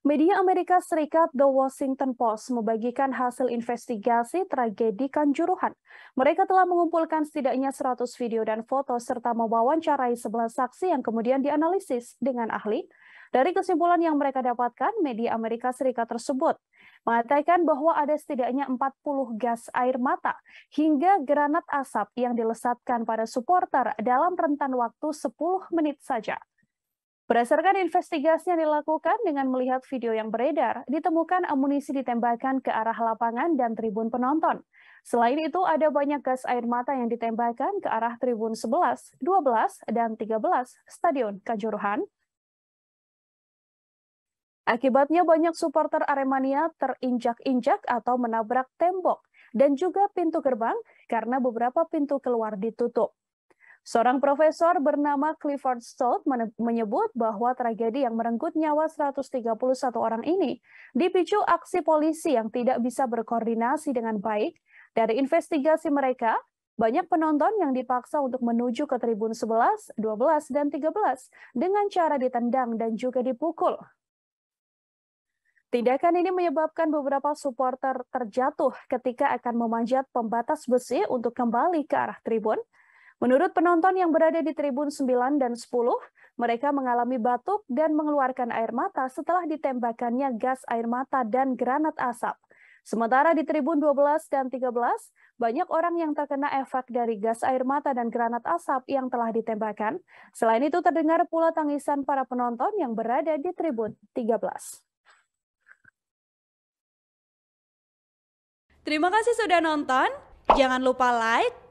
Media Amerika Serikat The Washington Post membagikan hasil investigasi tragedi Kanjuruhan. Mereka telah mengumpulkan setidaknya 100 video dan foto serta mewawancarai 11 saksi yang kemudian dianalisis dengan ahli. Dari kesimpulan yang mereka dapatkan, media Amerika Serikat tersebut mengatakan bahwa ada setidaknya 40 gas air mata hingga granat asap yang dilesatkan pada supporter dalam rentan waktu 10 menit saja. Berdasarkan investigasi yang dilakukan dengan melihat video yang beredar, ditemukan amunisi ditembakkan ke arah lapangan dan tribun penonton. Selain itu, ada banyak gas air mata yang ditembakkan ke arah tribun 11, 12, dan 13 Stadion Kanjuruhan. Akibatnya banyak supporter Aremania terinjak-injak atau menabrak tembok dan juga pintu gerbang karena beberapa pintu keluar ditutup. Seorang profesor bernama Clifford Stolt menyebut bahwa tragedi yang merenggut nyawa 131 orang ini dipicu aksi polisi yang tidak bisa berkoordinasi dengan baik. Dari investigasi mereka, banyak penonton yang dipaksa untuk menuju ke tribun 11, 12, dan 13 dengan cara ditendang dan juga dipukul. Tindakan ini menyebabkan beberapa supporter terjatuh ketika akan memanjat pembatas besi untuk kembali ke arah tribun. Menurut penonton yang berada di tribun 9 dan 10, mereka mengalami batuk dan mengeluarkan air mata setelah ditembakannya gas air mata dan granat asap. Sementara di tribun 12 dan 13, banyak orang yang terkena efek dari gas air mata dan granat asap yang telah ditembakkan. Selain itu terdengar pula tangisan para penonton yang berada di tribun 13. Terima kasih sudah nonton. Jangan lupa like,